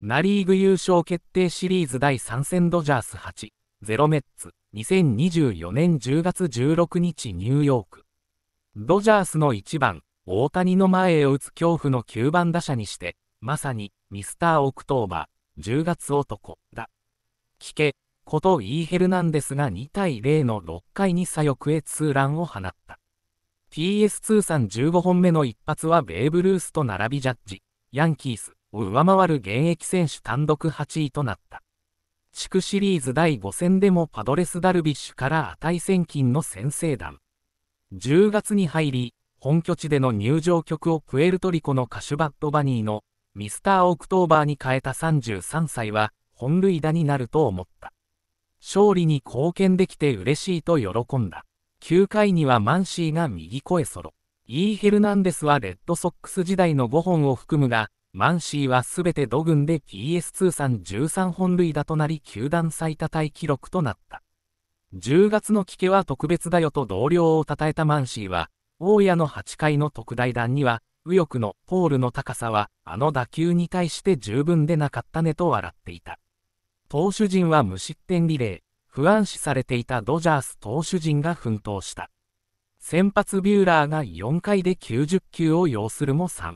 ナ・リーグ優勝決定シリーズ第3戦ドジャース8、0メッツ、2024年10月16日ニューヨーク。ドジャースの1番、大谷の前へ打つ恐怖の9番打者にして、まさに、ミスター・オクトーバー、10月男、だ。聞け、ことイーヘルナンデスが2対0の6回に左翼へツーランを放った。t s 通算15本目の一発はベーブ・ルースと並びジャッジ、ヤンキース、を上回る現役選手単独8位となった。地区シリーズ第5戦でもパドレス・ダルビッシュから値千金の先制弾。10月に入り、本拠地での入場曲をプエルトリコのカシュバッド・バニーのミスター・オクトーバーに変えた33歳は本塁打になると思った。勝利に貢献できて嬉しいと喜んだ。9回にはマンシーが右声ソロ。イー・ヘルナンデスはレッドソックス時代の5本を含むが、マンシーはすべてグ軍で p s 通算13本塁打となり球団最多タイ記録となった。10月の聞けは特別だよと同僚を称えたマンシーは、大家の8回の特大弾には、右翼のポールの高さは、あの打球に対して十分でなかったねと笑っていた。投手陣は無失点リレー、不安視されていたドジャース投手陣が奮闘した。先発ビューラーが4回で90球を要するも3。